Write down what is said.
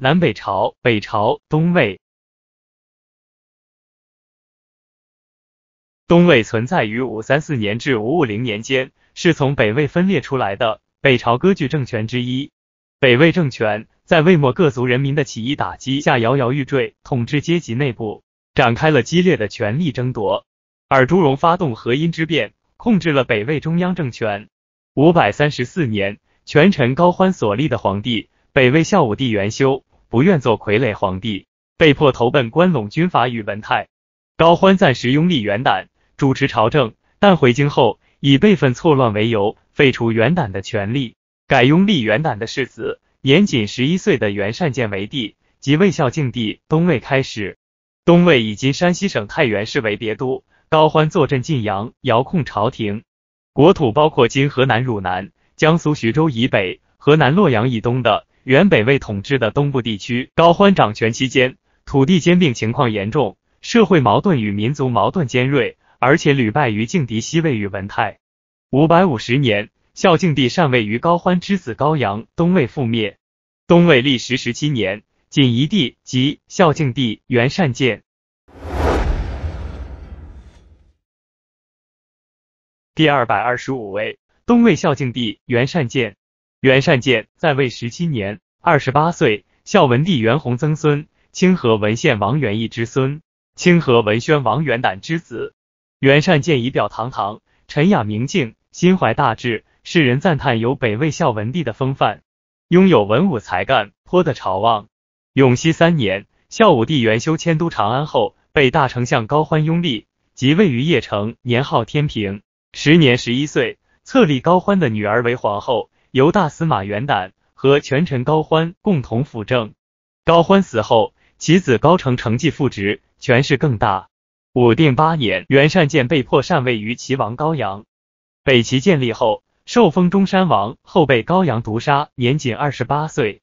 南北朝，北朝东魏，东魏存在于五三四年至五五零年间，是从北魏分裂出来的北朝割据政权之一。北魏政权在魏末各族人民的起义打击下摇摇欲坠，统治阶级内部展开了激烈的权力争夺。尔朱荣发动河阴之变，控制了北魏中央政权。五百三十四年，权臣高欢所立的皇帝北魏孝武帝元修。不愿做傀儡皇帝，被迫投奔关陇军阀宇文泰。高欢暂时拥立元旦，主持朝政，但回京后以辈分错乱为由，废除元旦的权利，改拥立元旦的世子，年仅十一岁的元善见为帝，即魏孝静帝。东魏开始，东魏以今山西省太原市为别都，高欢坐镇晋阳，遥控朝廷。国土包括今河南汝南、江苏徐州以北、河南洛阳以东的。原北魏统治的东部地区，高欢掌权期间，土地兼并情况严重，社会矛盾与民族矛盾尖锐，而且屡败于劲敌西魏宇文泰。五百五十年，孝敬帝禅位于高欢之子高阳，东魏覆灭。东魏历时十七年，仅一帝即孝敬帝元善建。第二百二十五位，东魏孝敬帝元善建。袁善见在位十七年，二十八岁，孝文帝元宏曾孙，清河文献王元义之孙，清河文宣王元旦之子。袁善见仪表堂堂，沉雅明净，心怀大志，世人赞叹有北魏孝文帝的风范，拥有文武才干，颇得朝望。永熙三年，孝武帝元修迁都长安后，被大丞相高欢拥立，即位于邺城，年号天平。时年十一岁，册立高欢的女儿为皇后。由大司马元掸和权臣高欢共同辅政。高欢死后，其子高澄承继父职，权势更大。武定八年，袁善见被迫禅位于齐王高阳。北齐建立后，受封中山王，后被高阳毒杀，年仅二十八岁。